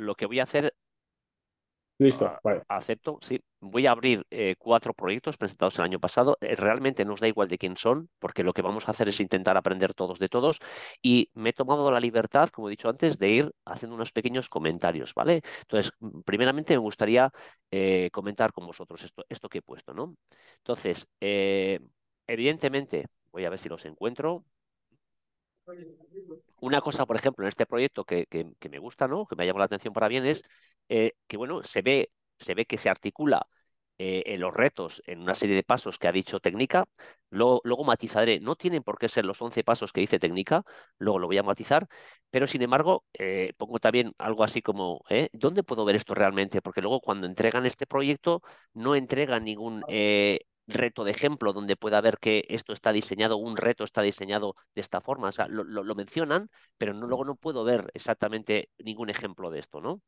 lo que voy a hacer... Listo, ah, Acepto, sí. Voy a abrir eh, cuatro proyectos presentados el año pasado. Eh, realmente nos da igual de quién son, porque lo que vamos a hacer es intentar aprender todos de todos. Y me he tomado la libertad, como he dicho antes, de ir haciendo unos pequeños comentarios, ¿vale? Entonces, mm, primeramente me gustaría eh, comentar con vosotros esto, esto que he puesto, ¿no? Entonces, evidentemente, voy a ver si los encuentro una cosa, por ejemplo, en este proyecto que, me gusta, ¿no? Que me ha llamado la atención para bien es eh, que, bueno, se ve, se ve que se articula eh, en los retos en una serie de pasos que ha dicho técnica. Luego, matizaré, no tienen por qué ser los 11 pasos que dice técnica, luego lo voy a matizar, pero sin embargo, eh, pongo también algo así como, ¿dónde puedo ver esto realmente? Porque luego cuando entregan este proyecto no entregan ningún reto de ejemplo donde pueda ver que esto está diseñado, un reto está diseñado de esta forma. O sea, lo, mencionan, pero no, luego no puedo ver exactamente ningún ejemplo de esto, ¿no?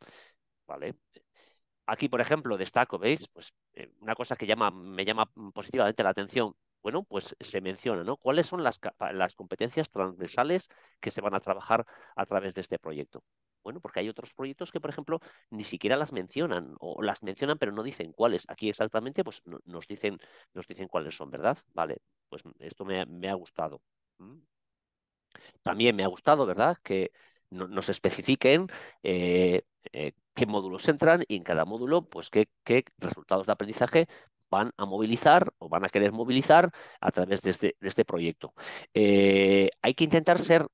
Vale. Aquí, por ejemplo, destaco, ¿veis? Pues eh, una cosa que llama, me llama positivamente la atención. Bueno, pues se menciona, ¿no? ¿Cuáles son las, las competencias transversales que se van a trabajar a través de este proyecto? Bueno, porque hay otros proyectos que, por ejemplo, ni siquiera las mencionan, o las mencionan pero no dicen cuáles. Aquí exactamente, pues nos, dicen, nos dicen cuáles son, ¿verdad? Vale, pues esto me, ha gustado. También me ha gustado, ¿verdad? Que nos especifiquen eh, eh, qué módulos entran y en cada módulo, pues qué, resultados de aprendizaje van a movilizar o van a querer movilizar a través de este, este proyecto. Eh, hay que intentar ser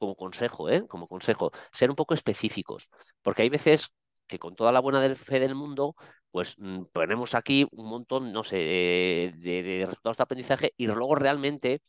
como consejo, ¿eh? como consejo, ser un poco específicos, porque hay veces que con toda la buena fe del mundo, pues mm, ponemos aquí un montón, no sé, eh, de, de resultados de aprendizaje y luego realmente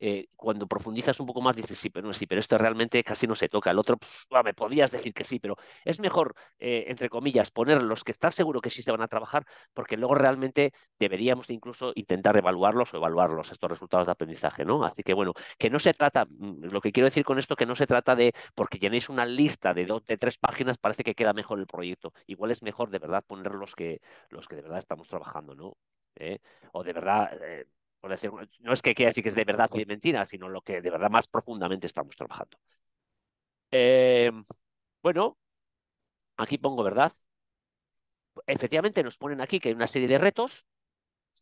eh, cuando profundizas un poco más dices, sí, pero sí, pero esto realmente casi no se toca. El otro, me podías decir que sí, pero es mejor, eh, entre comillas, poner los que estás seguro que sí se van a trabajar, porque luego realmente deberíamos incluso intentar evaluarlos o evaluarlos, estos resultados de aprendizaje, ¿no? Así que bueno, que no se trata, mm, lo que quiero decir con esto, que no se trata de, porque llenéis una lista de, dos, de tres páginas, parece que queda mejor el proyecto. Igual es mejor de verdad poner los que, los que de verdad estamos trabajando, ¿no? ¿Eh? o de verdad por decir, no es que quiera decir que es de verdad o de mentira, sino lo que de verdad más profundamente estamos trabajando. Eh, bueno, aquí pongo verdad. Efectivamente nos ponen aquí que hay una serie de retos,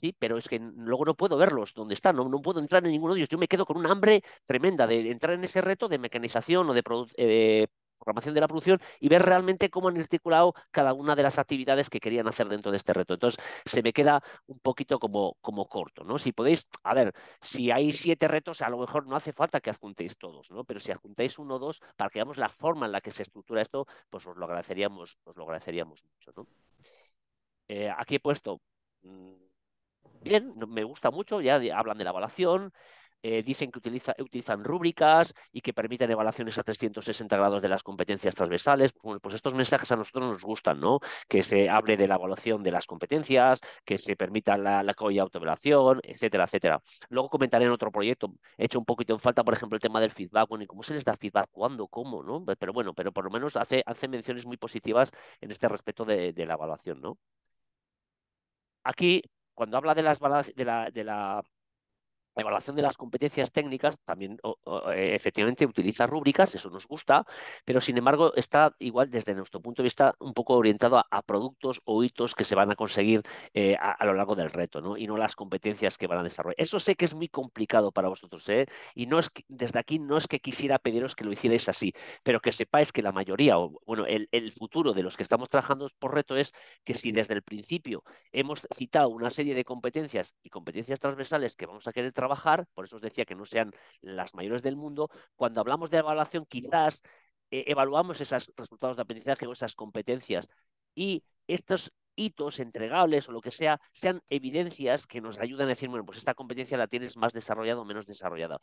sí, pero es que luego no puedo verlos donde están, no, puedo entrar en ninguno de ellos. Yo me quedo con un hambre tremenda de entrar en ese reto de mecanización o de producción. Eh, programación de la producción y ver realmente cómo han articulado cada una de las actividades que querían hacer dentro de este reto. Entonces, se me queda un poquito como, como corto, ¿no? Si podéis, a ver, si hay siete retos, a lo mejor no hace falta que adjuntéis todos, ¿no? Pero si adjuntáis uno o dos, para que veamos la forma en la que se estructura esto, pues os lo agradeceríamos, os lo agradeceríamos mucho, ¿no? Eh, aquí he puesto... Mm, bien, me gusta mucho, ya hablan de la evaluación, eh, dicen que utilizan rúbricas y que permiten evaluaciones a 360 grados de las competencias transversales. Pues, estos mensajes a nosotros nos gustan, ¿no? Que se hable de la evaluación de las competencias, que se permita la, co autoevaluación, etcétera, etcétera. Luego comentaré en otro proyecto, he hecho un poquito en falta, por ejemplo, el tema del feedback, bueno, y cómo se les da feedback, cuándo, cómo, ¿no? Pero bueno, pero por lo menos hace, menciones muy positivas en este respecto de, la evaluación, ¿no? Aquí, cuando habla de las, de la, de la la evaluación de las competencias técnicas también eh, efectivamente utiliza rúbricas, eso nos gusta, pero sin embargo está igual desde nuestro punto de vista un poco orientado a, productos o hitos que se van a conseguir eh, a, lo largo del reto ¿no? y no las competencias que van a desarrollar. Eso sé que es muy complicado para vosotros ¿eh? y no es desde aquí no es que quisiera pediros que lo hicierais así, pero que sepáis que la mayoría, o bueno, el, el futuro de los que estamos trabajando por reto es que si desde el principio hemos citado una serie de competencias y competencias transversales que vamos a querer trabajar, por eso os decía que no sean las mayores del mundo, cuando hablamos de evaluación quizás eh, evaluamos esos resultados de aprendizaje o esas competencias y estos hitos entregables o lo que sea, sean evidencias que nos ayudan a decir, bueno, pues esta competencia la tienes más desarrollada o menos desarrollada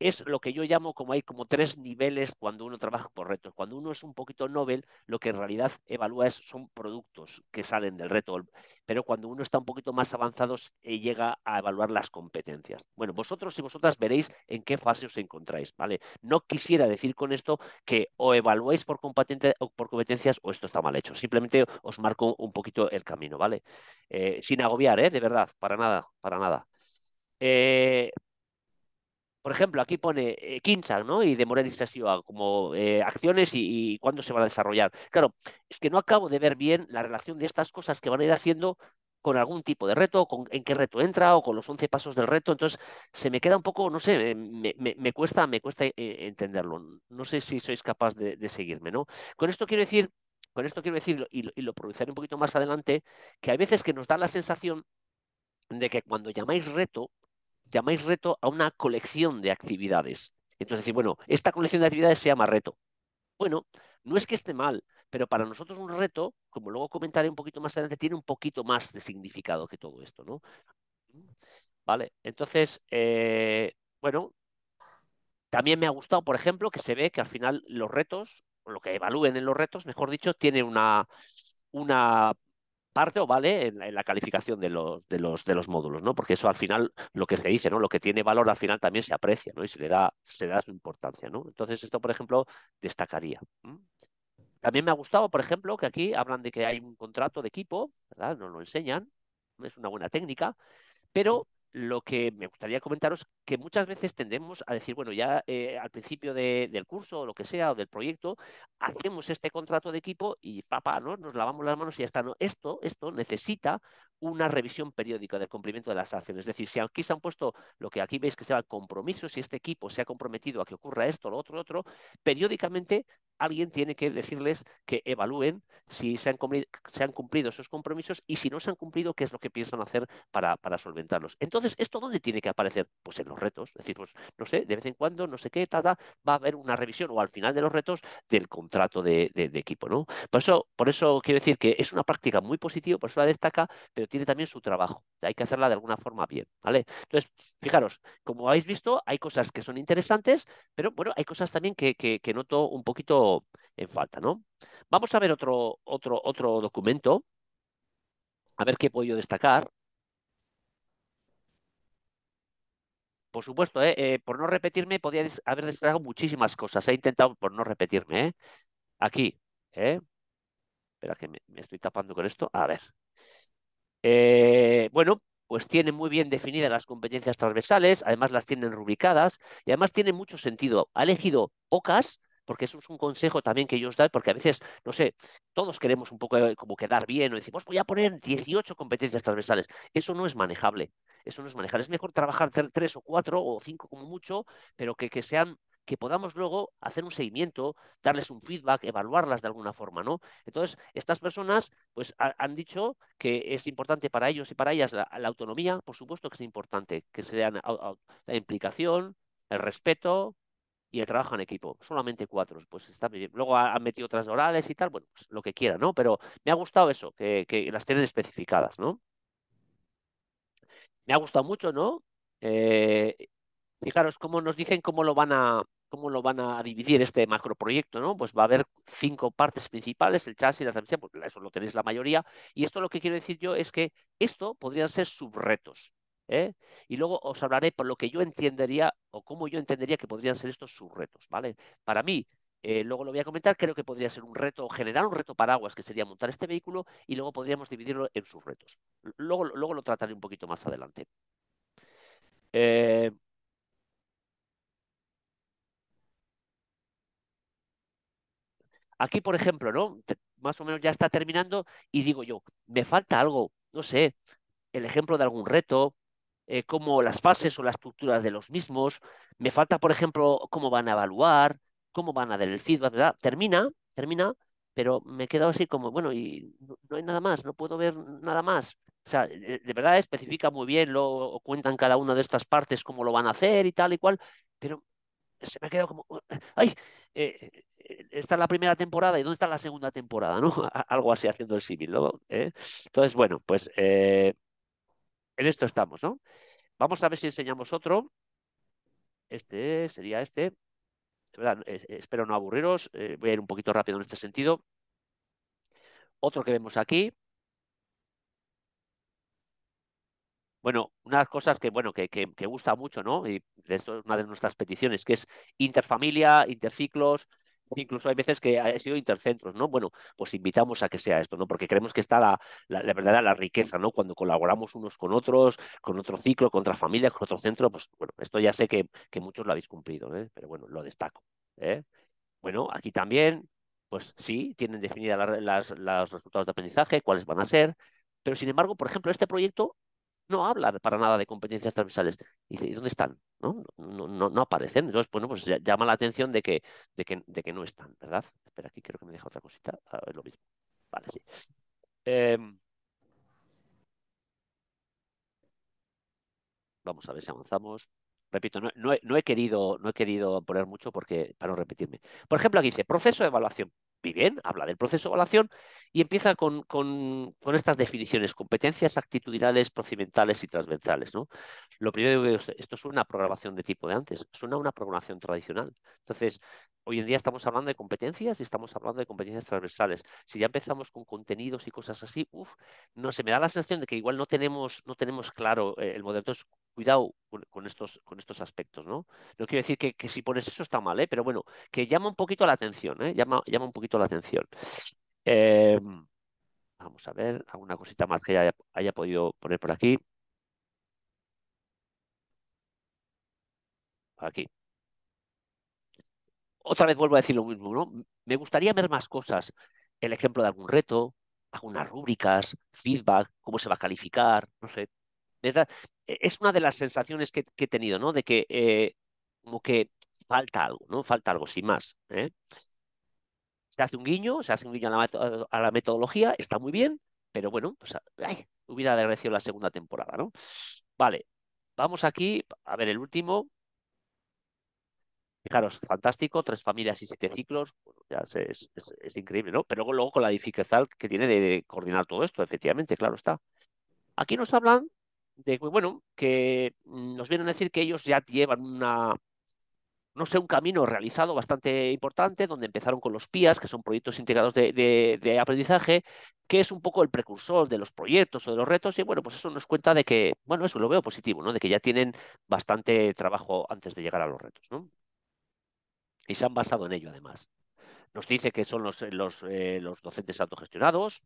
es lo que yo llamo como hay como tres niveles cuando uno trabaja por retos. Cuando uno es un poquito Nobel, lo que en realidad evalúa es, son productos que salen del reto, pero cuando uno está un poquito más avanzado eh, llega a evaluar las competencias. Bueno, vosotros y vosotras veréis en qué fase os encontráis, ¿vale? No quisiera decir con esto que o evaluáis por, competente, o por competencias o esto está mal hecho. Simplemente os marco un poquito el camino, ¿vale? Eh, sin agobiar, ¿eh? De verdad, para nada, para nada. Eh, por ejemplo, aquí pone eh, ¿no? Y sido como eh, acciones y, cuándo se van a desarrollar. Claro, es que no acabo de ver bien la relación de estas cosas que van a ir haciendo con algún tipo de reto, con, en qué reto entra o con los 11 pasos del reto. Entonces, se me queda un poco, no sé, eh, me, cuesta, me cuesta eh, entenderlo. No sé si sois capaz de, seguirme, ¿no? Con esto quiero decir, con esto quiero decir, y lo, y un poquito más adelante, que hay veces que nos da la sensación de que cuando llamáis reto, llamáis reto a una colección de actividades. Entonces decir, bueno, esta colección de actividades se llama reto. Bueno, no es que esté mal, pero para nosotros un reto, como luego comentaré un poquito más adelante, tiene un poquito más de significado que todo esto, ¿no? Vale, entonces, eh, bueno, también me ha gustado, por ejemplo, que se ve que al final los retos, o lo que evalúen en los retos, mejor dicho, tiene una, una parte o vale en, la calificación de los, de, los, de los módulos, ¿no? Porque eso al final, lo que se dice, ¿no? Lo que tiene valor al final también se aprecia, ¿no? Y se le da, se da su importancia, ¿no? Entonces, esto, por ejemplo, destacaría. También me ha gustado, por ejemplo, que aquí hablan de que hay un contrato de equipo, ¿verdad? Nos lo enseñan, es una buena técnica, pero lo que me gustaría comentaros que muchas veces tendemos a decir, bueno, ya eh, al principio del curso o lo que sea, o del proyecto, hacemos este contrato de equipo y papá, ¿no? nos lavamos las manos y ya está. ¿no? Esto, esto necesita una revisión periódica del cumplimiento de las acciones. Es decir, si aquí se han puesto lo que aquí veis que se llama compromiso, si este equipo se ha comprometido a que ocurra esto, lo otro, lo otro, periódicamente alguien tiene que decirles que evalúen si se han, cumplido, se esos compromisos y si no se han cumplido, qué es lo que piensan hacer para, para solventarlos. Entonces, ¿esto dónde tiene que aparecer? Pues en los retos. Es decir, pues no sé, de vez en cuando, no sé qué, tada va a haber una revisión o al final de los retos del contrato de, equipo. ¿no? Por, eso, por eso quiero decir que es una práctica muy positiva, por eso la destaca, pero tiene también su trabajo. Hay que hacerla de alguna forma bien. ¿vale? Entonces, fijaros, como habéis visto, hay cosas que son interesantes, pero bueno, hay cosas también que, noto un poquito en falta. ¿no? Vamos a ver otro, otro, otro documento a ver qué puedo podido destacar. por supuesto, ¿eh? Eh, por no repetirme, podía haber descargado muchísimas cosas. He intentado por no repetirme. ¿eh? Aquí. ¿eh? Espera que me, estoy tapando con esto. A ver. bueno, pues tienen muy bien definidas las competencias transversales, además las tienen rubricadas y además tiene mucho sentido. Ha elegido pocas porque eso es un consejo también que yo os doy, porque a veces, no sé, todos queremos un poco eh, como quedar bien o decimos, pues voy a poner 18 competencias transversales. Eso no es manejable, eso no es manejable. Es mejor trabajar tres o cuatro o cinco como mucho, pero que, que sean que podamos luego hacer un seguimiento, darles un feedback, evaluarlas de alguna forma, ¿no? Entonces, estas personas, pues, han dicho que es importante para ellos y para ellas la, autonomía, por supuesto que es importante, que se la implicación, el respeto, y el trabajo en equipo. Solamente cuatro, pues está bien. Luego han metido otras orales y tal, bueno, pues lo que quiera, ¿no? Pero me ha gustado eso, que, las tienen especificadas, ¿no? Me ha gustado mucho, ¿no? Eh, fijaros cómo nos dicen cómo lo van a cómo lo van a dividir este macroproyecto, ¿no? Pues va a haber cinco partes principales, el chasis, la transmisión, pues eso lo tenéis la mayoría. Y esto lo que quiero decir yo es que esto podría ser subretos. ¿eh? Y luego os hablaré por lo que yo entendería o cómo yo entendería que podrían ser estos sus retos, ¿vale? Para mí, eh, luego lo voy a comentar, creo que podría ser un reto general, un reto paraguas, que sería montar este vehículo y luego podríamos dividirlo en sus retos. Luego, luego lo trataré un poquito más adelante. Eh, aquí, por ejemplo, ¿no? Más o menos ya está terminando y digo yo, me falta algo, no sé, el ejemplo de algún reto, eh, como las fases o las estructuras de los mismos. Me falta, por ejemplo, cómo van a evaluar, cómo van a dar el feedback, ¿verdad? Termina, termina, pero me he quedado así como, bueno, y no, hay nada más, no puedo ver nada más. O sea, de, verdad especifica muy bien, lo cuentan cada una de estas partes cómo lo van a hacer y tal y cual, pero se me ha quedado como, ay, eh, eh, esta es la primera temporada y dónde está la segunda temporada, ¿no? Algo así haciendo el símil, ¿no? Entonces, bueno, pues eh, en esto estamos, ¿no? Vamos a ver si enseñamos otro. Este sería este. espero no aburriros. Eh, voy a ir un poquito rápido en este sentido. Otro que vemos aquí. Bueno, una de cosas que, bueno, que, que gusta mucho, ¿no? Y de esto es una de nuestras peticiones, que es interfamilia, interciclos, Incluso hay veces que ha sido intercentros, ¿no? Bueno, pues invitamos a que sea esto, ¿no? Porque creemos que está la, la, la verdadera riqueza, ¿no? Cuando colaboramos unos con otros, con otro ciclo, con otra familia, con otro centro, pues bueno, esto ya sé que, que muchos lo habéis cumplido, ¿eh? Pero bueno, lo destaco. ¿eh? Bueno, aquí también, pues sí, tienen definidas los resultados de aprendizaje, cuáles van a ser, pero sin embargo, por ejemplo, este proyecto no habla para nada de competencias transversales. Y dice, ¿y dónde están? ¿No? No, aparecen. Entonces, bueno, pues llama la atención de que, de que, no están, ¿verdad? Espera, aquí creo que me deja otra cosita. Ah, lo mismo. Vale, sí. Em, vamos a ver si avanzamos. Repito, no, he, querido, no he querido poner mucho porque, para no repetirme. Por ejemplo, aquí dice proceso de evaluación. Muy bien, habla del proceso de evaluación y empieza con, estas definiciones, competencias actitudinales, procedimentales y transversales. ¿no? Lo primero que esto es una programación de tipo de antes, suena a una programación tradicional. Entonces, hoy en día estamos hablando de competencias y estamos hablando de competencias transversales. Si ya empezamos con contenidos y cosas así, uff, no se me da la sensación de que igual no tenemos, no tenemos claro eh, el modelo. Entonces, cuidado con, estos, con estos aspectos, ¿no? No quiero decir que, si pones eso está mal, ¿eh? pero bueno, que llama un poquito la atención, ¿eh? llama, llama un poquito la atención. Eh, vamos a ver, alguna cosita más que haya, haya podido poner por aquí. Aquí. Otra vez vuelvo a decir lo mismo, ¿no? Me gustaría ver más cosas. El ejemplo de algún reto, algunas rúbricas, feedback, cómo se va a calificar, no sé. E-, es una de las sensaciones que, he tenido, ¿no? De que eh, como que falta algo, ¿no? Falta algo, sin más. ¿eh? hace un guiño, se hace un guiño a la, metodología, está muy bien, pero bueno, pues ay, hubiera agradecido la segunda temporada, ¿no? Vale, vamos aquí, a ver el último. Fijaros, fantástico, tres familias y siete ciclos, es, increíble, ¿no? Pero luego con la dificultad que tiene de coordinar todo esto, efectivamente, claro está. Aquí nos hablan de, bueno, que nos vienen a decir que ellos ya llevan una, no sé, un camino realizado bastante importante, donde empezaron con los PIAs, que son proyectos integrados de, aprendizaje, que es un poco el precursor de los proyectos o de los retos, y bueno, pues eso nos cuenta de que, bueno, eso lo veo positivo, ¿no? De que ya tienen bastante trabajo antes de llegar a los retos, ¿no? Y se han basado en ello, además. Nos dice que son los, los, eh, los docentes autogestionados.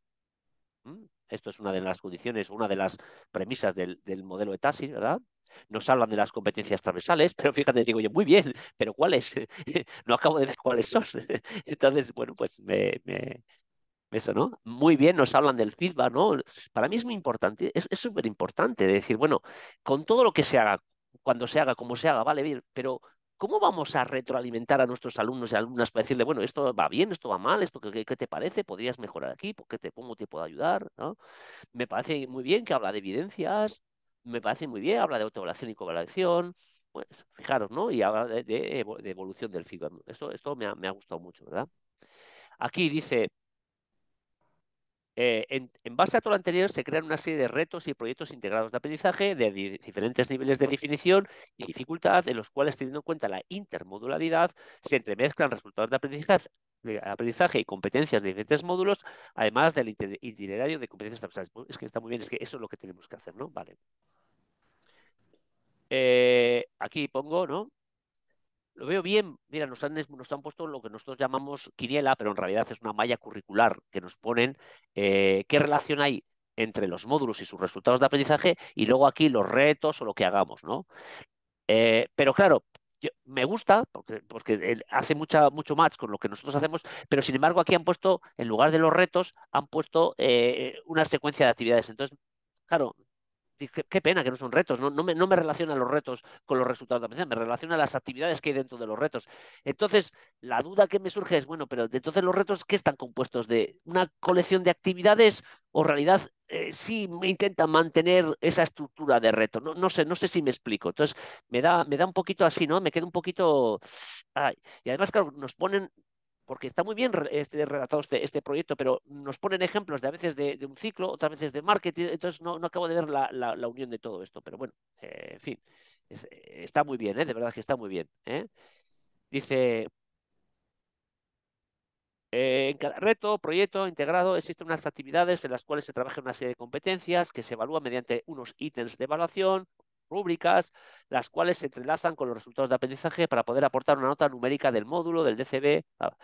Esto es una de las condiciones, una de las premisas del, del modelo ETASI, ¿verdad? Nos hablan de las competencias transversales, pero fíjate, digo yo, muy bien, pero ¿cuáles? no acabo de ver cuáles son. Entonces, bueno, pues me, eso, ¿no? Muy bien, nos hablan del feedback, ¿no? Para mí es muy importante, es súper importante decir, bueno, con todo lo que se haga, cuando se haga, como se haga, vale bien, pero ¿cómo vamos a retroalimentar a nuestros alumnos y alumnas para decirle, bueno, esto va bien, esto va mal, esto qué, te parece, podrías mejorar aquí, porque te pongo, tiempo de ayudar, ¿no? Me parece muy bien que habla de evidencias, me parece muy bien, habla de autoevaluación y coevaluación, pues fijaros, ¿no? Y habla de, evolución del feedback. Esto, esto me ha, gustado mucho, ¿verdad? Aquí dice, eh, en, base a todo lo anterior se crean una serie de retos y proyectos integrados de aprendizaje de diferentes niveles de definición y dificultad, en los cuales teniendo en cuenta la intermodularidad, se entremezclan resultados de aprendizaje, aprendizaje y competencias de diferentes módulos, además del itinerario de competencias transversales. Es que está muy bien, es que eso es lo que tenemos que hacer, ¿no? Vale. Eh, aquí pongo, ¿no? Lo veo bien. Mira, nos han, nos han puesto lo que nosotros llamamos quiniela, pero en realidad es una malla curricular que nos ponen eh, qué relación hay entre los módulos y sus resultados de aprendizaje y luego aquí los retos o lo que hagamos, ¿no? Eh, pero claro, me gusta, porque, porque, eh, hace mucha, mucho match con lo que nosotros hacemos, pero sin embargo aquí han puesto, en lugar de los retos, han puesto eh, una secuencia de actividades. Entonces, claro, Qué, pena que no son retos, no, no me, no me relaciona los retos con los resultados de aprendizaje, me relaciona las actividades que hay dentro de los retos. Entonces, la duda que me surge es, bueno, pero entonces los retos, ¿qué están compuestos de? ¿Una colección de actividades o realidad eh, sí me intenta mantener esa estructura de reto? No, no, sé, no sé si me explico. Entonces, me da, me da un poquito así, ¿no? Me queda un poquito... Y además, claro, nos ponen porque está muy bien este, relatado este, este, proyecto, pero nos ponen ejemplos de a veces de, un ciclo, otras veces de marketing, entonces no, acabo de ver la, unión de todo esto, pero bueno, eh, en fin, está muy bien, eh, de verdad que está muy bien. Eh. Dice, en cada reto, proyecto integrado, existen unas actividades en las cuales se trabaja una serie de competencias que se evalúa mediante unos ítems de evaluación, rúbricas, las cuales se entrelazan con los resultados de aprendizaje para poder aportar una nota numérica del módulo, del DCB. Ah.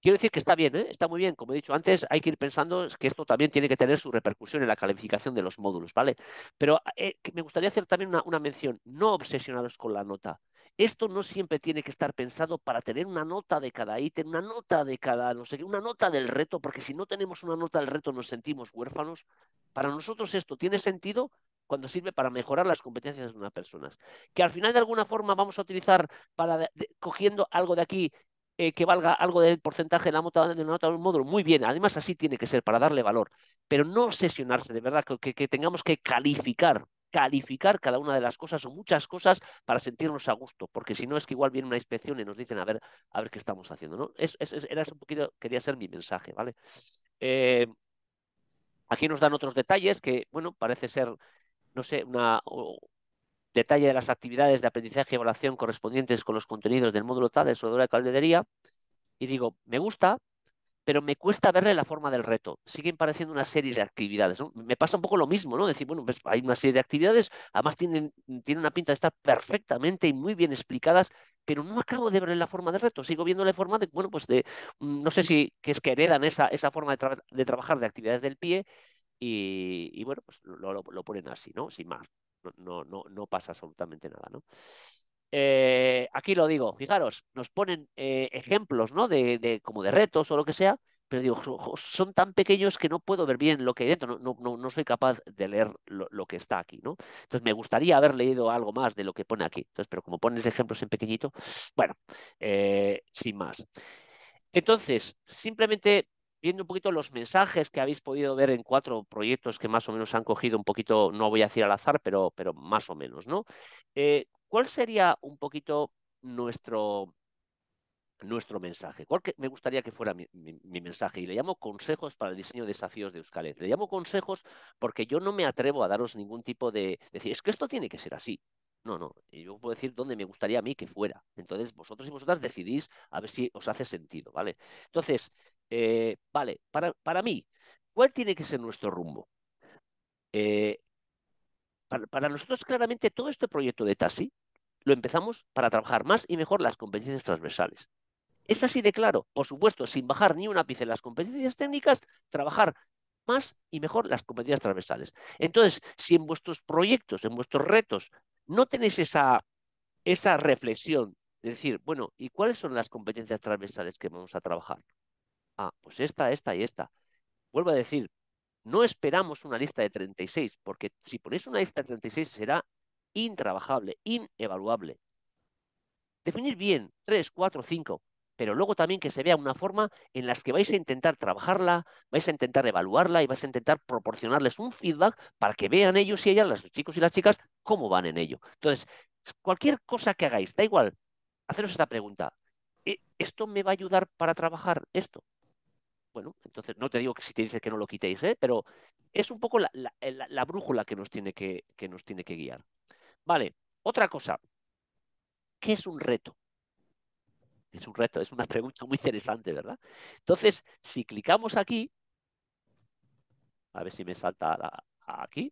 Quiero decir que está bien, ¿eh? está muy bien. Como he dicho antes, hay que ir pensando que esto también tiene que tener su repercusión en la calificación de los módulos, ¿vale? Pero eh, me gustaría hacer también una, mención, no obsesionados con la nota. Esto no siempre tiene que estar pensado para tener una nota de cada ítem, una nota de cada, no sé una nota del reto, porque si no tenemos una nota del reto nos sentimos huérfanos. Para nosotros esto tiene sentido cuando sirve para mejorar las competencias de unas personas. Que al final de alguna forma vamos a utilizar para cogiendo algo de aquí eh, que valga algo del porcentaje de la nota de, una nota de un módulo, muy bien, además así tiene que ser para darle valor, pero no obsesionarse de verdad, que, tengamos que calificar calificar cada una de las cosas o muchas cosas para sentirnos a gusto, porque si no es que igual viene una inspección y nos dicen a ver, a ver qué estamos haciendo, ¿no? era un poquito, quería ser mi mensaje, ¿vale? Eh, aquí nos dan otros detalles que, bueno, parece ser no sé, una, detalle de las actividades de aprendizaje y evaluación correspondientes con los contenidos del módulo tal de soldadura de calderería y digo, me gusta, pero me cuesta verle la forma del reto. Siguen pareciendo una serie de actividades. Me pasa un poco lo mismo, ¿no? Decir, bueno, pues hay una serie de actividades, además tienen, una pinta de estar perfectamente y muy bien explicadas, pero no acabo de verle la forma del reto. Sigo viéndole la forma de, bueno, pues de, mm, no sé si que es que heredan esa, esa forma de trabajar de actividades del pie y, bueno, pues lo, ponen así, ¿no? Sin más. No, no, no pasa absolutamente nada, ¿no? Eh, aquí lo digo, fijaros, nos ponen eh, ejemplos, ¿no? De, como de retos o lo que sea, pero digo, son tan pequeños que no puedo ver bien lo que hay dentro, no, soy capaz de leer lo, que está aquí, ¿no? Entonces me gustaría haber leído algo más de lo que pone aquí, entonces, pero como pones ejemplos en pequeñito, bueno, eh, sin más. Entonces, simplemente viendo un poquito los mensajes que habéis podido ver en cuatro proyectos que más o menos han cogido un poquito, no voy a decir al azar, pero, pero más o menos, ¿no? Eh, ¿Cuál sería un poquito nuestro, nuestro mensaje? ¿Cuál me gustaría que fuera mi, mensaje? Y le llamo consejos para el diseño de desafíos de Euskalet. Le llamo consejos porque yo no me atrevo a daros ningún tipo de... Decir, es que esto tiene que ser así. No, no. Yo puedo decir dónde me gustaría a mí que fuera. Entonces, vosotros y vosotras decidís a ver si os hace sentido, ¿vale? Entonces, eh, vale, para, mí, ¿cuál tiene que ser nuestro rumbo? Eh, para, nosotros, claramente, todo este proyecto de TASI lo empezamos para trabajar más y mejor las competencias transversales. Es así de claro, por supuesto, sin bajar ni un ápice las competencias técnicas, trabajar más y mejor las competencias transversales. Entonces, si en vuestros proyectos, en vuestros retos, no tenéis esa reflexión de decir, bueno, ¿y cuáles son las competencias transversales que vamos a trabajar? Ah, pues esta, esta y esta. Vuelvo a decir, no esperamos una lista de 36, porque si ponéis una lista de 36 será intrabajable, inevaluable. Definir bien 3, 4, 5, pero luego también que se vea una forma en las que vais a intentar trabajarla, vais a intentar evaluarla y vais a intentar proporcionarles un feedback para que vean ellos y ellas, los chicos y las chicas, cómo van en ello. Entonces, cualquier cosa que hagáis, da igual, haceros esta pregunta. Eh, ¿Esto me va a ayudar para trabajar esto? Bueno, entonces no te digo que si te dice que no lo quitéis, ¿eh? pero es un poco la, brújula que nos, tiene que, nos tiene que guiar. Vale, otra cosa. ¿Qué es un reto? Es un reto, es una pregunta muy interesante, ¿verdad? Entonces, si clicamos aquí, a ver si me salta aquí.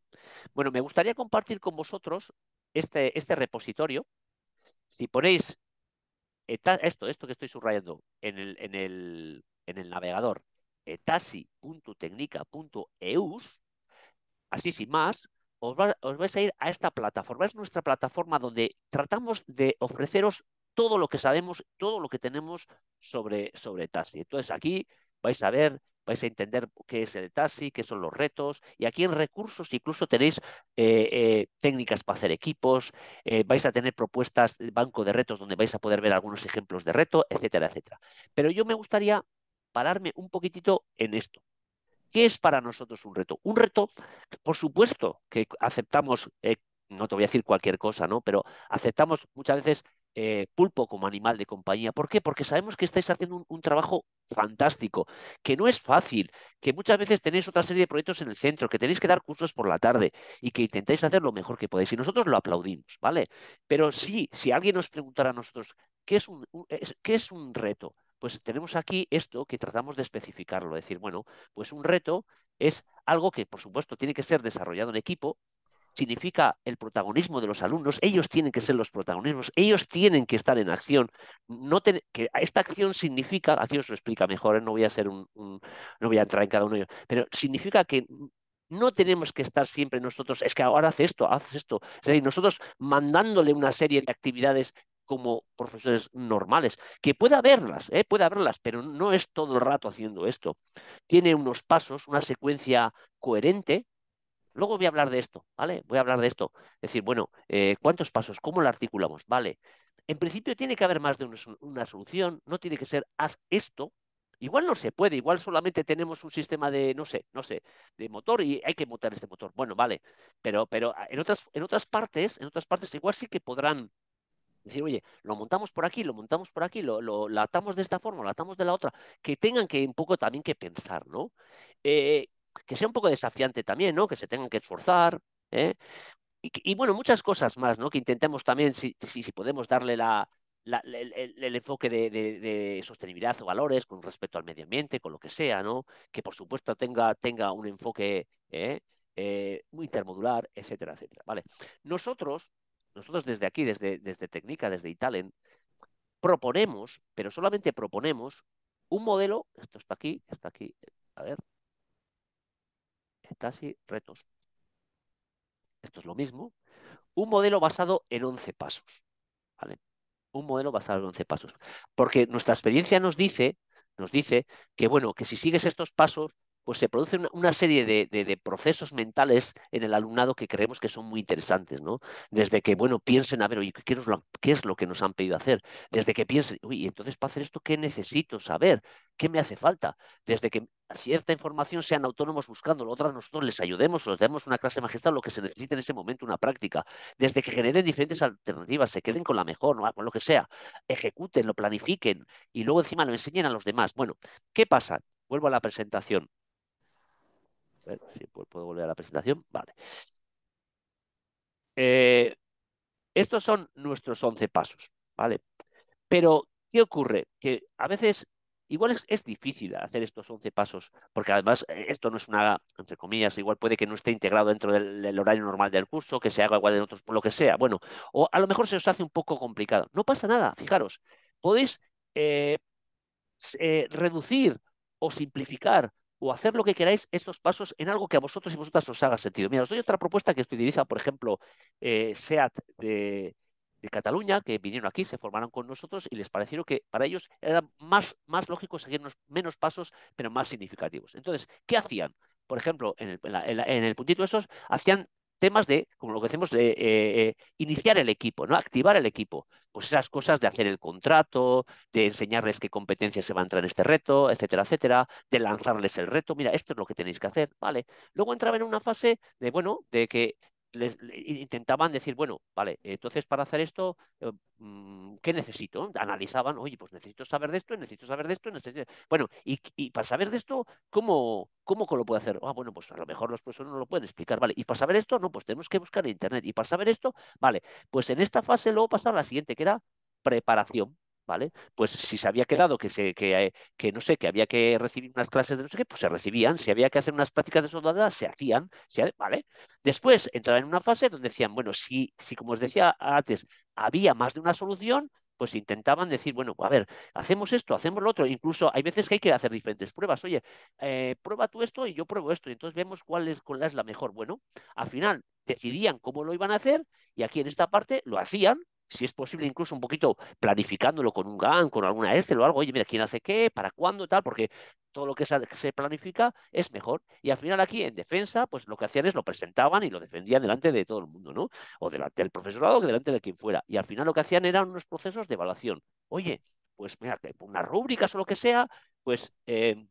Bueno, me gustaría compartir con vosotros este, este repositorio. Si ponéis esto, esto que estoy subrayando en el navegador etasi.tecnica.eus, eh, así sin más, os, vais a ir a esta plataforma. Es nuestra plataforma donde tratamos de ofreceros todo lo que sabemos, todo lo que tenemos sobre, sobre Tasi. Entonces aquí vais a ver, vais a entender qué es el Tasi, qué son los retos, y aquí en recursos incluso tenéis eh, eh, técnicas para hacer equipos, vais a tener propuestas, banco de retos donde vais a poder ver algunos ejemplos de reto, etcétera, etcétera. Pero yo me gustaría pararme un poquitito en esto. ¿Qué es para nosotros un reto? Un reto, por supuesto, que aceptamos, eh, no te voy a decir cualquier cosa, ¿no? Pero aceptamos muchas veces eh, pulpo como animal de compañía. ¿Por qué? Porque sabemos que estáis haciendo un, trabajo fantástico, que no es fácil, que muchas veces tenéis otra serie de proyectos en el centro, que tenéis que dar cursos por la tarde y que intentáis hacer lo mejor que podéis. Y nosotros lo aplaudimos, ¿vale? Pero sí, si alguien nos preguntara a nosotros, ¿qué es un, ¿qué es un reto? pues tenemos aquí esto que tratamos de especificarlo, es decir, bueno, pues un reto es algo que, por supuesto, tiene que ser desarrollado en equipo, significa el protagonismo de los alumnos, ellos tienen que ser los protagonismos, ellos tienen que estar en acción. No que esta acción significa, aquí os lo explica mejor, ¿eh? no voy a ser un, no voy a entrar en cada uno de ellos, pero significa que no tenemos que estar siempre nosotros, es que ahora haces esto, haces esto. Es decir, nosotros mandándole una serie de actividades como profesores normales, que puede haberlas, ¿eh? puede haberlas, pero no es todo el rato haciendo esto. Tiene unos pasos, una secuencia coherente. Luego voy a hablar de esto, ¿vale? Voy a hablar de esto. Es decir, bueno, eh, ¿cuántos pasos? ¿Cómo la articulamos? Vale. En principio tiene que haber más de una solución, no tiene que ser haz esto, Igual no se puede, igual solamente tenemos un sistema de, no sé, no sé, de motor y hay que montar este motor. Bueno, vale, pero, pero ah, en, otras, en otras partes, en otras partes igual sí que podrán Decir, oye, lo montamos por aquí, lo montamos por aquí, lo, lo, atamos de esta forma, lo atamos de la otra, que tengan que un poco también que pensar, ¿no? Eh, que sea un poco desafiante también, ¿no? Que se tengan que esforzar, ¿eh? Y, bueno, muchas cosas más, ¿no? Que intentemos también, si, si, podemos darle la, el, enfoque de, sostenibilidad o valores con respecto al medio ambiente, con lo que sea, ¿no? Que por supuesto tenga, tenga un enfoque ¿eh? muy intermodular, etcétera, etcétera. ¿vale? Nosotros nosotros desde aquí, desde, desde Técnica, desde Italent, proponemos, pero solamente proponemos, un modelo, esto está aquí, está aquí, a ver, está así, retos. Esto es lo mismo. Un modelo basado en 11 pasos. ¿vale? Un modelo basado en 11 pasos. Porque nuestra experiencia nos dice, nos dice que, bueno, que si sigues estos pasos pues se produce una, serie de, procesos mentales en el alumnado que creemos que son muy interesantes, ¿no? Desde que, bueno, piensen, a ver, oye, ¿qué, ¿qué, es lo que nos han pedido hacer? Desde que piensen, uy, entonces para hacer esto, ¿qué necesito saber? ¿Qué me hace falta? Desde que cierta información sean autónomos buscando, otras nosotros les ayudemos, les demos una clase magistral, lo que se necesita en ese momento, una práctica. Desde que generen diferentes alternativas, se queden con la mejor, con lo que sea, ejecuten, lo planifiquen y luego encima lo enseñen a los demás. Bueno, ¿qué pasa? Vuelvo a la presentación Ver, si puedo volver a la presentación. Vale. Eh, estos son nuestros 11 pasos, ¿vale? Pero, ¿qué ocurre? Que a veces Igual es, difícil hacer estos 11 pasos, porque además eh, esto no es una, entre comillas, igual puede que no esté integrado dentro del, horario normal del curso, que se haga igual en otros, por lo que sea. Bueno, o a lo mejor se os hace un poco complicado. No pasa nada, fijaros, podéis eh, reducir o simplificar o hacer lo que queráis estos pasos en algo que a vosotros y vosotras os haga sentido. Mira, os doy otra propuesta que utiliza, por ejemplo, eh, SEAT de, Cataluña, que vinieron aquí, se formaron con nosotros y les parecieron que para ellos era más, más lógico seguirnos menos pasos, pero más significativos. Entonces, ¿qué hacían? Por ejemplo, en el, en el puntito esos, hacían temas de, como lo que hacemos, de eh, eh, iniciar el equipo, ¿no? Activar el equipo. Pues esas cosas de hacer el contrato, de enseñarles qué competencias se va a entrar en este reto, etcétera, etcétera, de lanzarles el reto, mira, esto es lo que tenéis que hacer, ¿vale? Luego entraba en una fase de, bueno, de que les, intentaban decir, bueno, vale, entonces para hacer esto, eh, mm, ¿qué necesito? Analizaban, oye, pues necesito saber de esto, necesito saber de esto, necesito... Bueno, y, para saber de esto, ¿cómo, ¿cómo lo puedo hacer? Ah, bueno, pues a lo mejor los profesores no lo pueden explicar, vale, y para saber esto, no, pues tenemos que buscar en Internet, y para saber esto, vale, pues en esta fase luego pasaba la siguiente, que era preparación. ¿vale? Pues si se había quedado eh, que, no sé, que había que recibir unas clases de no sé qué, pues se recibían. Si había que hacer unas prácticas de soldadura, se hacían, ¿vale? Después entraban en una fase donde decían, bueno, si, como os decía antes, había más de una solución, pues intentaban decir, bueno, a ver, hacemos esto, hacemos lo otro. Incluso hay veces que hay que hacer diferentes pruebas. Oye, eh, prueba tú esto y yo pruebo esto. Y entonces vemos cuál es, cuál es la mejor. Bueno, al final decidían cómo lo iban a hacer y aquí en esta parte lo hacían si es posible, incluso un poquito planificándolo con un GAN, con alguna este o algo, oye, mira, quién hace qué, para cuándo, tal, porque todo lo que se planifica es mejor. Y al final aquí, en defensa, pues lo que hacían es lo presentaban y lo defendían delante de todo el mundo, ¿no? O delante del profesorado, que delante de quien fuera. Y al final lo que hacían eran unos procesos de evaluación. Oye, pues mira, unas rúbricas o lo que sea, pues... Eh,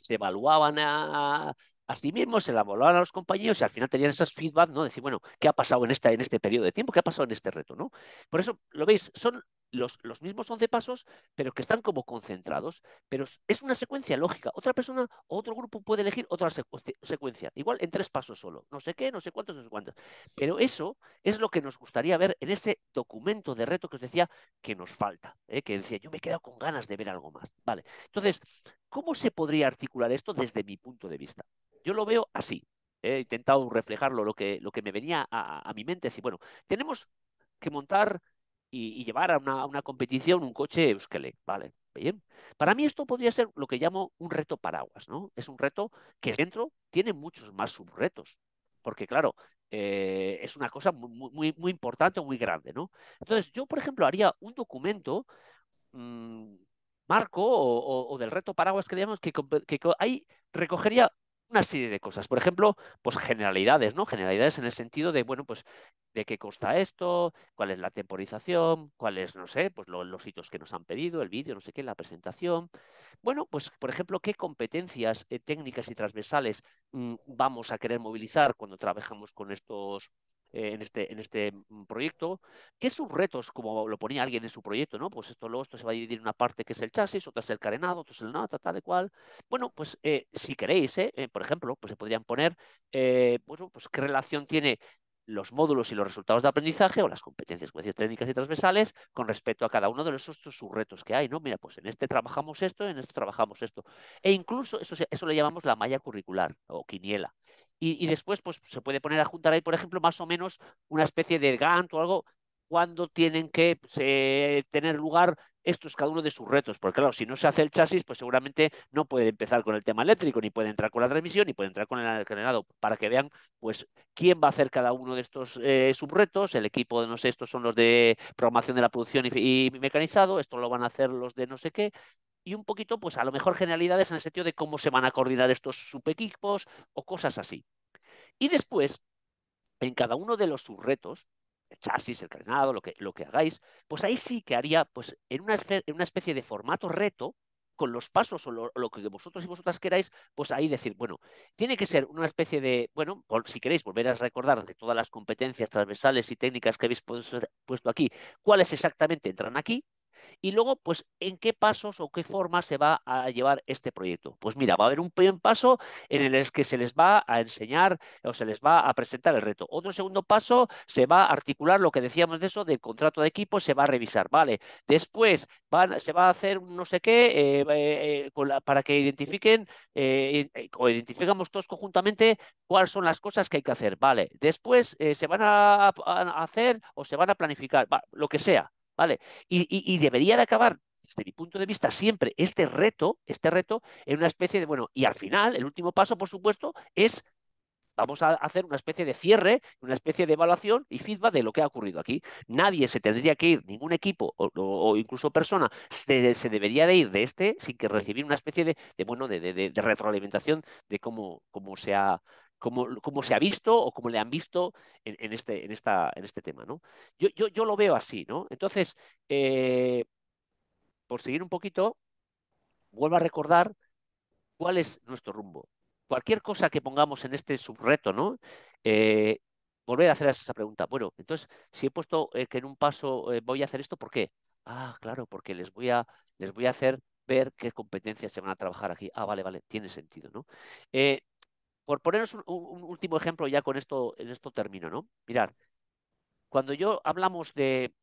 se evaluaban a, Asimismo, se la volaban a los compañeros y al final tenían esos feedback, ¿no? Decir, bueno, ¿qué ha pasado en, esta, en este periodo de tiempo? ¿Qué ha pasado en este reto? ¿no? Por eso, lo veis, son los, mismos 11 pasos, pero que están como concentrados. Pero es una secuencia lógica. Otra persona o otro grupo puede elegir otra secuencia, igual en tres pasos solo. No sé qué, no sé cuántos, no sé cuántos. Pero eso es lo que nos gustaría ver en ese documento de reto que os decía que nos falta, ¿eh? que decía, yo me he quedado con ganas de ver algo más. Vale. Entonces, ¿Cómo se podría articular esto desde mi punto de vista? Yo lo veo así. He intentado reflejarlo, lo que, me venía a, mi mente. Si, bueno, tenemos que montar y, llevar a una, competición un coche Euskele, ¿vale? Bien. Para mí esto podría ser lo que llamo un reto paraguas, ¿no? Es un reto que dentro tiene muchos más subretos, porque claro, eh, es una cosa muy, muy, importante, muy grande, ¿no? Entonces yo, por ejemplo, haría un documento mm, marco o, del reto paraguas que digamos que, ahí recogería una serie de cosas. Por ejemplo, pues generalidades, ¿no? Generalidades en el sentido de, bueno, pues de qué consta esto, cuál es la temporización, cuáles no sé, pues los hitos que nos han pedido, el vídeo, no sé qué, la presentación. Bueno, pues por ejemplo, qué competencias eh, técnicas y transversales mm, vamos a querer movilizar cuando trabajamos con estos eh, en, este, en este mm, proyecto. ¿Qué subretos, como lo ponía alguien en su proyecto, ¿no? Pues esto, luego, esto se va a dividir en una parte que es el chasis, otra es el carenado, otra es el nada, tal y cual. Bueno, pues eh, si queréis, ¿eh? por ejemplo, pues se podrían poner, bueno, pues qué relación tiene los módulos y los resultados de aprendizaje o las competencias, decir, técnicas y transversales con respecto a cada uno de los otros subretos que hay, ¿no? Mira, pues en este trabajamos esto, en este trabajamos esto. E incluso eso, eso le llamamos la malla curricular o quiniela y, después pues, se puede poner a juntar ahí, por ejemplo, más o menos una especie de Gantt o algo cuándo tienen que pues, eh, tener lugar estos cada uno de sus retos, porque claro, si no se hace el chasis, pues seguramente no puede empezar con el tema eléctrico, ni puede entrar con la transmisión, ni puede entrar con el generado, para que vean pues quién va a hacer cada uno de estos eh, subretos, el equipo de no sé, estos son los de programación de la producción y, mecanizado, esto lo van a hacer los de no sé qué, y un poquito, pues a lo mejor generalidades en el sentido de cómo se van a coordinar estos subequipos o cosas así. Y después, en cada uno de los subretos, el chasis, el carenado, lo que, lo que hagáis, pues ahí sí que haría, pues en una, especie de formato reto, con los pasos o lo, que vosotros y vosotras queráis, pues ahí decir, bueno, tiene que ser una especie de, bueno, si queréis volver a recordar de todas las competencias transversales y técnicas que habéis puesto aquí, cuáles exactamente entran aquí, y luego, pues, ¿en qué pasos o qué forma se va a llevar este proyecto? Pues mira, va a haber un primer paso en el que se les va a enseñar o se les va a presentar el reto. Otro segundo paso, se va a articular lo que decíamos de eso, del contrato de equipo, se va a revisar, ¿vale? Después van, se va a hacer no sé qué eh, eh, eh, para que identifiquen o identificamos todos conjuntamente cuáles son las cosas que hay que hacer, ¿vale? Después se van a, hacer o se van a planificar, lo que sea, ¿vale? Y, debería de acabar, desde mi punto de vista, siempre este reto, este reto, en una especie de, bueno, y al final, el último paso, por supuesto, es, vamos a hacer una especie de cierre, una especie de evaluación y feedback de lo que ha ocurrido aquí. Nadie se tendría que ir, ningún equipo o, incluso persona se, debería de ir de este sin que recibir una especie de, bueno, de, retroalimentación de cómo, cómo se ha como se ha visto o como le han visto en, este, en, esta, en este tema. ¿no? Yo, yo, yo lo veo así, ¿no? Entonces, eh, por seguir un poquito, vuelvo a recordar cuál es nuestro rumbo. Cualquier cosa que pongamos en este subreto, ¿no? Eh, volver a hacer esa pregunta. Bueno, entonces, si he puesto eh, que en un paso voy a hacer esto, ¿por qué? Ah, claro, porque les voy a, les voy a hacer ver qué competencias se van a trabajar aquí. Ah, vale, vale, tiene sentido, ¿no? Por poneros un, último ejemplo ya con esto, en esto termino, ¿no? Mirad, cuando yo hablamos de,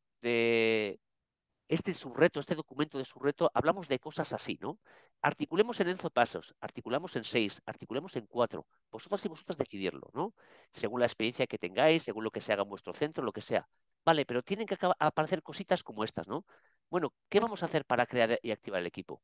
este subreto, este documento de subreto, hablamos de cosas así, ¿no? Articulemos en enzo pasos, articulamos en seis, articulemos en cuatro. Vosotros y vosotras decidirlo, ¿no? Según la experiencia que tengáis, según lo que se haga en vuestro centro, lo que sea. Vale, pero tienen que aparecer cositas como estas, ¿no? Bueno, ¿qué vamos a hacer para crear y activar el equipo?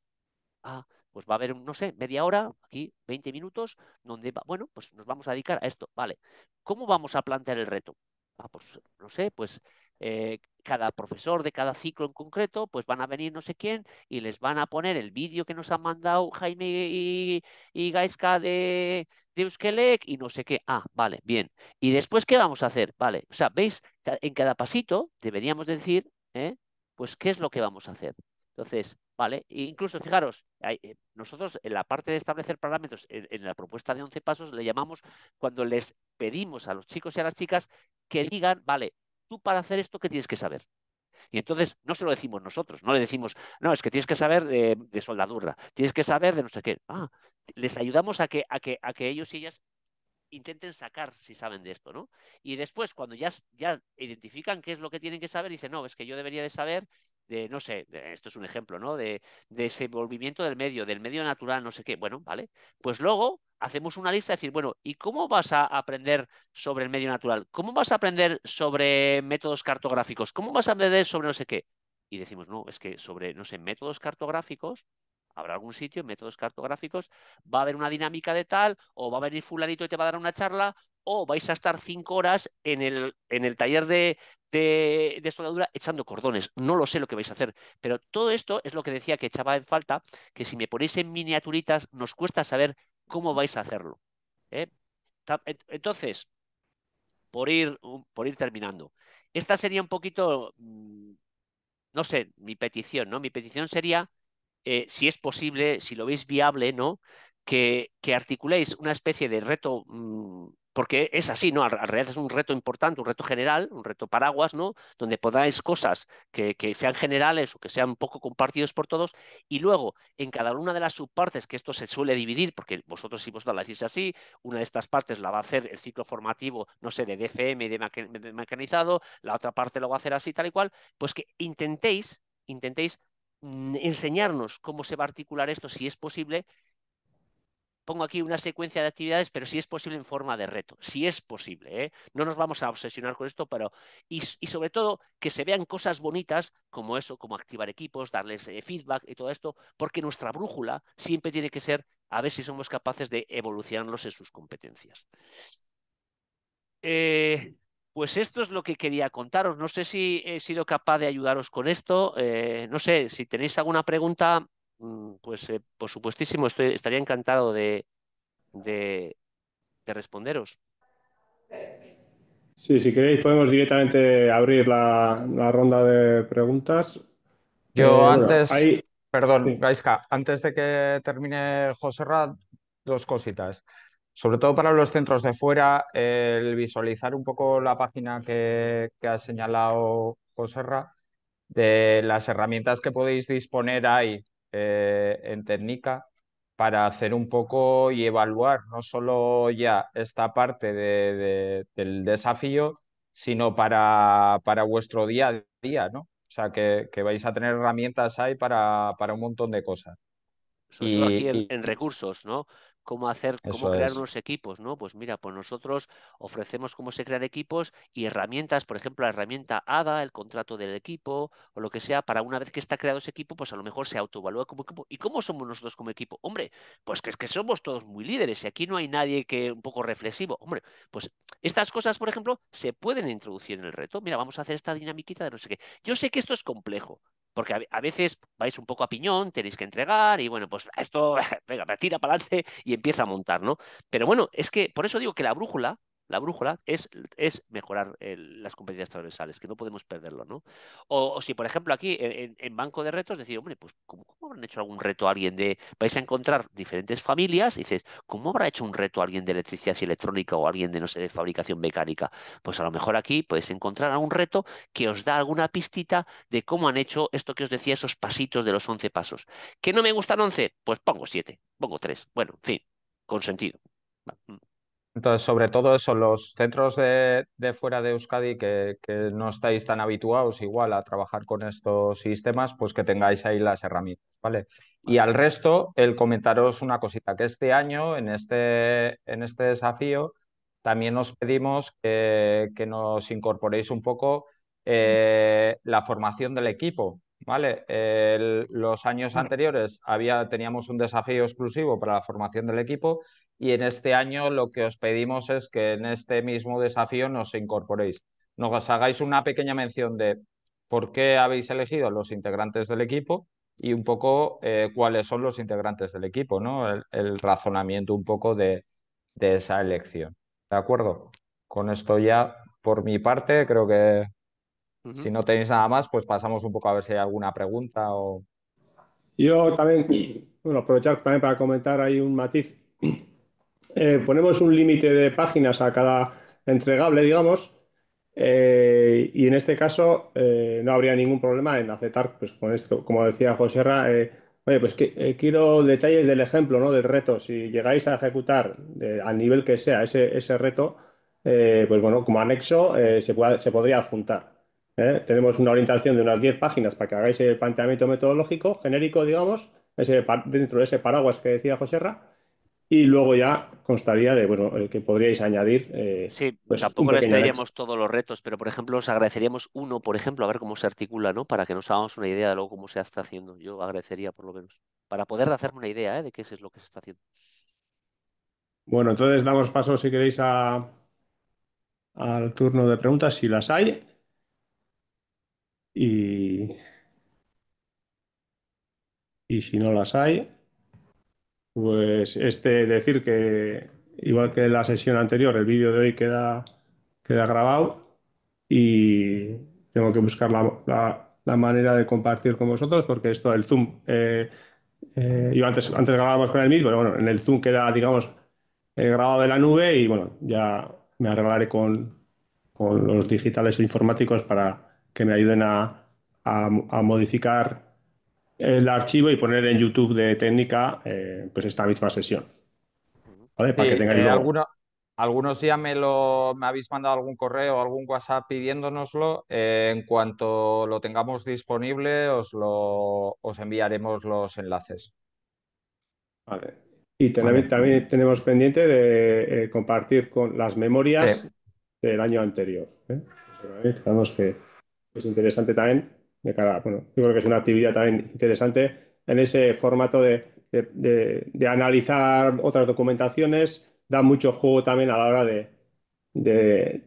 Ah, pues va a haber, no sé, media hora, aquí 20 minutos, donde, va, bueno, pues nos vamos a dedicar a esto. Vale, ¿cómo vamos a plantear el reto? Ah, pues no sé, pues eh, cada profesor de cada ciclo en concreto, pues van a venir no sé quién y les van a poner el vídeo que nos han mandado Jaime y, Gaiska de, de Euskelec y no sé qué. Ah, vale, bien. ¿Y después qué vamos a hacer? Vale, o sea, veis, en cada pasito deberíamos decir, ¿eh? pues qué es lo que vamos a hacer. Entonces, ¿Vale? E incluso, fijaros, eh, nosotros en la parte de establecer parámetros, en, la propuesta de 11 pasos, le llamamos cuando les pedimos a los chicos y a las chicas que digan, vale, tú para hacer esto, ¿qué tienes que saber? Y entonces no se lo decimos nosotros, no le decimos, no, es que tienes que saber de, de soldadura, tienes que saber de no sé qué. Ah, les ayudamos a que, a que, a que ellos y ellas intenten sacar si saben de esto, ¿no? Y después, cuando ya, ya identifican qué es lo que tienen que saber, dicen, no, es que yo debería de saber de, no sé, esto es un ejemplo, ¿no? De, de desenvolvimiento del medio, del medio natural, no sé qué. Bueno, vale. Pues luego hacemos una lista, de decir, bueno, ¿y cómo vas a aprender sobre el medio natural? ¿Cómo vas a aprender sobre métodos cartográficos? ¿Cómo vas a aprender sobre no sé qué? Y decimos, no, es que sobre, no sé, métodos cartográficos, habrá algún sitio, métodos cartográficos, va a haber una dinámica de tal, o va a venir fulanito y te va a dar una charla, o vais a estar cinco horas en el, en el taller de, de, soldadura echando cordones. No lo sé lo que vais a hacer, pero todo esto es lo que decía que echaba en falta, que si me ponéis en miniaturitas nos cuesta saber cómo vais a hacerlo. ¿eh? Entonces, por ir, por ir terminando, esta sería un poquito, mm, no sé, mi petición, ¿no? Mi petición sería, eh, si es posible, si lo veis viable, ¿no? Que, que, articuléis una especie de reto mm, porque es así, ¿no? Al, realidad es un reto importante, un reto general, un reto paraguas, ¿no? Donde podáis cosas que, sean generales o que sean un poco compartidos por todos, y luego en cada una de las subpartes, que esto se suele dividir, porque vosotros si vosotros la decís así, una de estas partes la va a hacer el ciclo formativo, no sé, de DFM, y de mecanizado, la otra parte lo va a hacer así, tal y cual, pues que intentéis, intentéis mm, enseñarnos cómo se va a articular esto, si es posible, pongo aquí una secuencia de actividades, pero si es posible en forma de reto, si es posible. ¿eh? No nos vamos a obsesionar con esto, pero y, sobre todo que se vean cosas bonitas como eso, como activar equipos, darles eh, feedback y todo esto, porque nuestra brújula siempre tiene que ser a ver si somos capaces de evolucionarlos en sus competencias. Eh, pues esto es lo que quería contaros. No sé si he sido capaz de ayudaros con esto. no sé, si tenéis alguna pregunta, Mm, pues eh, por supuestísimo, estaría encantado de, responderos. Sí, si queréis podemos directamente abrir la, ronda de preguntas. Yo eh, antes, perdón, Gaisca. antes de que termine José dos cositas. Sobre todo para los centros de fuera, el visualizar un poco la página que, que ha señalado Joserra, de las herramientas que podéis disponer ahí eh, en Técnica para hacer un poco y evaluar no solo ya esta parte de, del desafío, sino para, para vuestro día a día, ¿no? O sea, que, vais a tener herramientas ahí para, para un montón de cosas. en, recursos, ¿no? cómo hacer, cómo crear unos equipos, ¿no? Pues mira, pues nosotros ofrecemos cómo se crean equipos y herramientas, por ejemplo, la herramienta ADA, el contrato del equipo o lo que sea, para una vez que está creado ese equipo, pues a lo mejor se autoevalúa como equipo. ¿Y cómo somos nosotros como equipo? Hombre, pues que es que somos todos muy líderes y aquí no hay nadie que un poco reflexivo. Hombre, pues estas cosas, por ejemplo, se pueden introducir en el reto. Mira, vamos a hacer esta dinamiquita de no sé qué. Yo sé que esto es complejo, porque a, veces vais un poco a piñón, tenéis que entregar y bueno, pues esto, venga, tira para adelante y empieza a montar, ¿no? Pero bueno, es que por eso digo que la brújula la brújula es, es mejorar eh, las competencias transversales, que no podemos perderlo, ¿no? O, si, por ejemplo, aquí en, banco de retos decir, hombre, pues ¿cómo, ¿cómo, habrán hecho algún reto a alguien de, vais a encontrar diferentes familias, y dices, ¿cómo habrá hecho un reto a alguien de electricidad y electrónica o alguien de, no sé, de fabricación mecánica? Pues a lo mejor aquí podéis encontrar algún reto que os da alguna pistita de cómo han hecho esto que os decía, esos pasitos de los 11 pasos. ¿Que no me gustan 11? Pues pongo 7, pongo 3. Bueno, en fin, con sentido. Mm. Entonces, sobre todo eso, los centros de, fuera de Euskadi que, no estáis tan habituados igual a trabajar con estos sistemas, pues que tengáis ahí las herramientas, ¿vale? Y al resto, el comentaros una cosita, que este año, en este, en este desafío, también os pedimos que, nos incorporéis un poco eh, la formación del equipo, ¿vale? los años anteriores había, teníamos un desafío exclusivo para la formación del equipo y en este año lo que os pedimos es que en este mismo desafío nos incorporéis. Nos hagáis una pequeña mención de por qué habéis elegido a los integrantes del equipo y un poco eh, cuáles son los integrantes del equipo, ¿no? El, razonamiento un poco de, de esa elección. ¿De acuerdo? Con esto ya, por mi parte, creo que si no tenéis nada más, pues pasamos un poco a ver si hay alguna pregunta o. Yo también, bueno, aprovechar también para comentar ahí un matiz. Eh, ponemos un límite de páginas a cada entregable, digamos, eh, y en este caso eh, no habría ningún problema en aceptar, pues con esto, como decía José oye, pues que, quiero detalles del ejemplo, ¿no? Del reto. Si llegáis a ejecutar al nivel que sea ese, ese reto, pues bueno, como anexo se, se podría adjuntar. ¿eh? Tenemos una orientación de unas 10 páginas para que hagáis el planteamiento metodológico genérico, digamos, ese, dentro de ese paraguas que decía José Ra, y luego ya constaría de bueno eh, que podríais añadir. Eh, sí, pues, tampoco les pediríamos todos los retos, pero por ejemplo os agradeceríamos uno, por ejemplo, a ver cómo se articula, ¿no? Para que nos hagamos una idea de luego cómo se está haciendo. Yo agradecería por lo menos, para poder hacerme una idea de qué es lo que se está haciendo. Bueno, entonces damos paso, si queréis, a, al turno de preguntas, si las hay. Y si no las hay, pues este decir que igual que la sesión anterior, el vídeo de hoy queda, queda grabado y tengo que buscar la, la, manera de compartir con vosotros porque esto, del Zoom, eh, eh, yo antes, antes grabábamos con el mismo pero bueno, en el Zoom queda, digamos, eh, grabado de la nube y bueno, ya me arreglaré con, con los digitales e informáticos para que me ayuden a, a modificar el archivo y poner en YouTube de técnica eh, pues esta misma sesión. Para eh, algunos ya me lo me habéis mandado algún correo, o algún WhatsApp pidiéndonoslo. Eh, en cuanto lo tengamos disponible, os lo os enviaremos los enlaces. Y también tenemos pendiente de compartir con las memorias del año anterior. que es interesante también bueno, yo creo que es una actividad también interesante en ese formato de, analizar otras documentaciones, da mucho juego también a la hora de,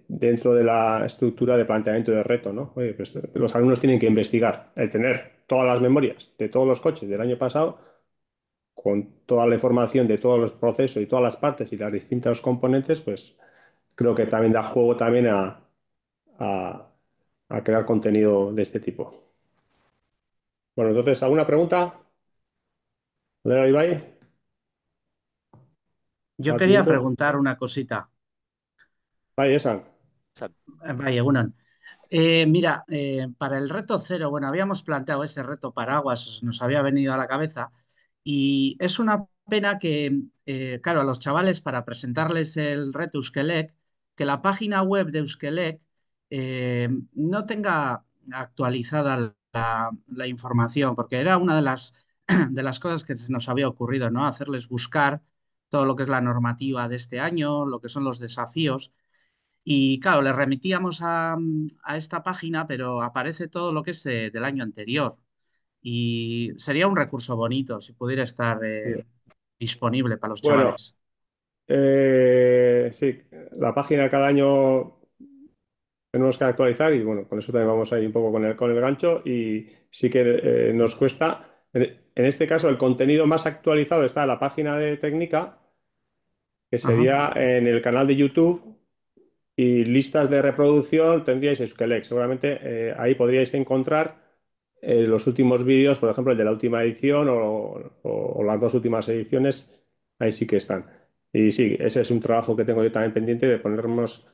dentro de la estructura de planteamiento de reto, ¿no? Pues, los alumnos tienen que investigar, el tener todas las memorias de todos los coches del año pasado, con toda la información de todos los procesos y todas las partes y las distintas componentes, pues creo que también da juego también a, a crear contenido de este tipo. Bueno, entonces, ¿alguna pregunta? Yo quería preguntar una cosita. Vaya, esa. Eh, vaya, una. Eh, mira, eh, para el reto cero, bueno, habíamos planteado ese reto paraguas, nos había venido a la cabeza, y es una pena que, claro, a los chavales para presentarles el reto Euskelec, que la página web de Euskelec no tenga actualizada la, información, porque era una de las, de las cosas que se nos había ocurrido, ¿no? Hacerles buscar todo lo que es la normativa de este año, lo que son los desafíos. Y claro, le remitíamos a, a esta página, pero aparece todo lo que es eh, del año anterior. Y sería un recurso bonito si pudiera estar eh, disponible para los chavales. Eh, sí, la página cada año tenemos que actualizar y bueno, con eso también vamos a ir un poco con el, con el gancho y sí que eh, nos cuesta, en, este caso el contenido más actualizado está en la página de técnica, que sería en el canal de YouTube y listas de reproducción tendríais Euskelec, seguramente eh, ahí podríais encontrar eh, los últimos vídeos, por ejemplo el de la última edición o las dos últimas ediciones, ahí sí que están. Y sí, ese es un trabajo que tengo yo también pendiente de ponernos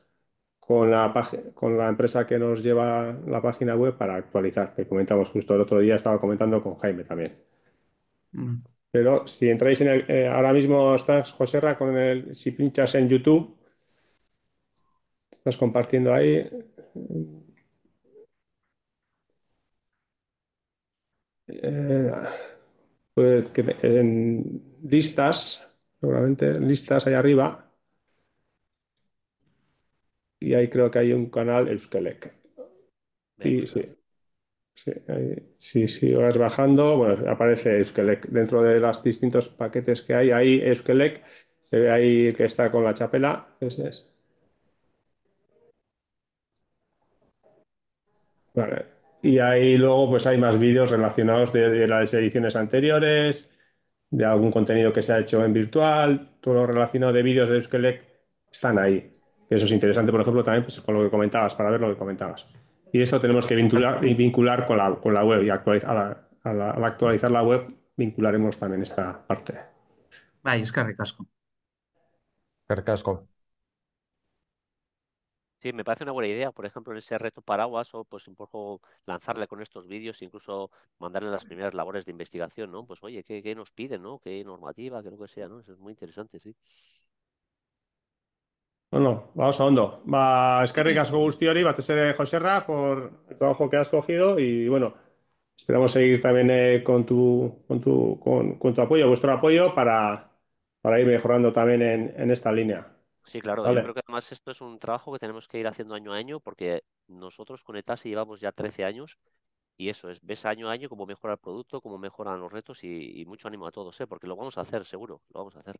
con la, con la empresa que nos lleva la página web para actualizar, que comentamos justo el otro día, estaba comentando con Jaime también. Mm. Pero si entráis en el, eh, ahora mismo estás, José con el, si pinchas en YouTube, estás compartiendo ahí. Eh, pues, en listas, seguramente, listas ahí arriba y ahí creo que hay un canal Euskelec. Y, sí, sí, sí, vas bajando, bueno, aparece Euskelec. Dentro de los distintos paquetes que hay, ahí Euskelec, se ve ahí que está con la chapela, ese es. Vale. Y ahí luego pues hay más vídeos relacionados de, de las ediciones anteriores, de algún contenido que se ha hecho en virtual, todo lo relacionado de vídeos de Euskelec están ahí. Eso es interesante, por ejemplo, también pues, con lo que comentabas, para ver lo que comentabas. Y esto tenemos que vincular, vincular con, la, web y actualizar, al, actualizar la web vincularemos también esta parte. Vaya, es carrecasco Carcasco. Sí, me parece una buena idea, por ejemplo, en ese reto paraguas o pues un poco lanzarle con estos vídeos, incluso mandarle las primeras labores de investigación, ¿no? Pues oye, ¿qué, qué nos piden, ¿no? ¿Qué normativa, qué lo que sea, ¿no? Eso es muy interesante, sí. Bueno, vamos a hondo. Ba, eskerrik va a ser José Joserra, por el trabajo que has cogido y bueno, esperamos seguir también eh, con, tu, con, tu, apoyo, vuestro apoyo para, ir mejorando también en, esta línea. Sí, claro, yo creo que además esto es un trabajo que tenemos que ir haciendo año a año porque nosotros con ETASI llevamos ya 13 años y eso es, ves año a año cómo mejora el producto, cómo mejoran los retos y, y mucho ánimo a todos, ¿eh? porque lo vamos a hacer seguro, lo vamos a hacer.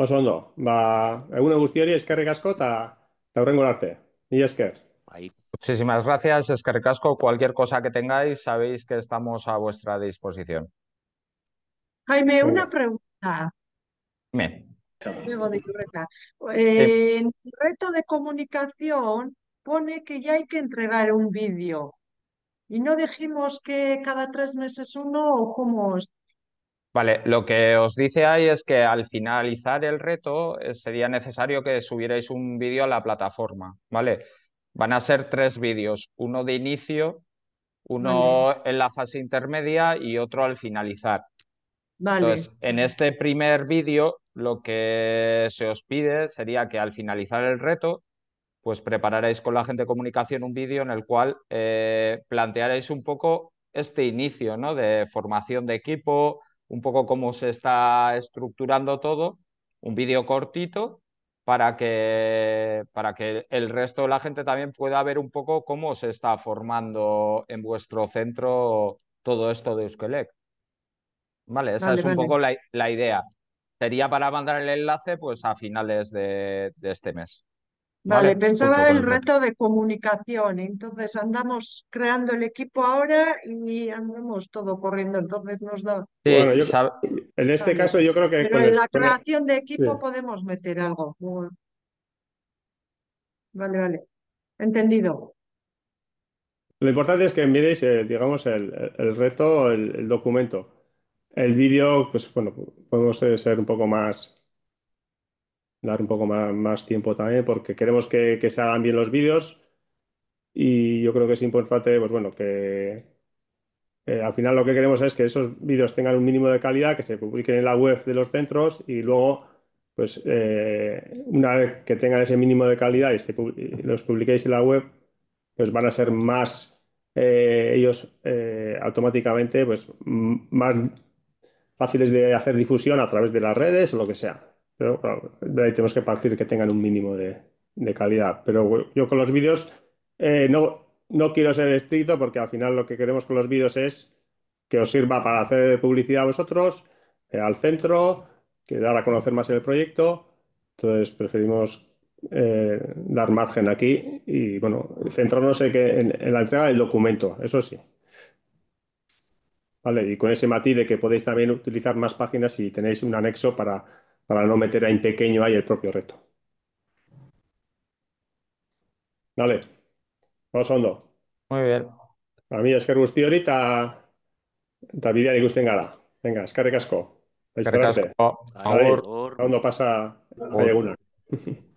Oso va ba, egun guztiori eskerrik asko eta aurrengo arte. Ni esker. Muchísimas gracias, eskerrik Casco. Cualquier cosa que tengáis, sabéis que estamos a vuestra disposición. Jaime, una pregunta. Me. Eh, el reto de comunicación pone que ya hay que entregar un vídeo. ¿Y no dijimos que cada tres meses uno o cómo, Vale, lo que os dice ahí es que al finalizar el reto eh, sería necesario que subierais un vídeo a la plataforma, ¿vale? Van a ser tres vídeos, uno de inicio, uno en la fase intermedia y otro al finalizar. Vale. Entonces, en este primer vídeo lo que se os pide sería que al finalizar el reto, pues prepararéis con la gente de comunicación un vídeo en el cual eh, plantearéis un poco este inicio, ¿no? De formación de equipo, un poco cómo se está estructurando todo, un vídeo cortito para que, para que el resto de la gente también pueda ver un poco cómo se está formando en vuestro centro todo esto de Euskelec. Vale, esa es un poco la, idea. Sería para mandar el enlace pues a finales de este mes. Vale, pensaba el reto de comunicación. Entonces andamos creando el equipo ahora y andamos todo corriendo. Entonces nos da. bueno, en este caso yo creo que. Pero en la creación de equipo podemos meter algo. Vale, vale. Entendido. Lo importante es que envíéis, eh, digamos, el, reto, el, el documento. El vídeo, pues bueno, podemos ser un poco más dar un poco más, tiempo también, porque queremos que, que, se hagan bien los vídeos y yo creo que es importante, pues bueno, que eh, al final lo que queremos es que esos vídeos tengan un mínimo de calidad, que se publiquen en la web de los centros y luego, pues eh, una vez que tengan ese mínimo de calidad y, los publiquéis en la web, pues van a ser más eh, ellos automáticamente, pues más fáciles de hacer difusión a través de las redes o lo que sea. Pero bueno, tenemos que partir que tengan un mínimo de, calidad. Pero yo con los vídeos eh, no, no quiero ser estricto porque al final lo que queremos con los vídeos es que os sirva para hacer publicidad a vosotros, eh, al centro, que dar a conocer más el proyecto. Entonces preferimos eh, dar margen aquí y bueno, centrarnos en, que, en, la entrega del documento, eso sí. Vale, y con ese matiz de que podéis también utilizar más páginas si tenéis un anexo para para no meter en pequeño ahí el propio reto. Dale, vamos hondo. Muy bien. A mí es que Está David eta gara. Venga, eskerrik asko. A ver, pasa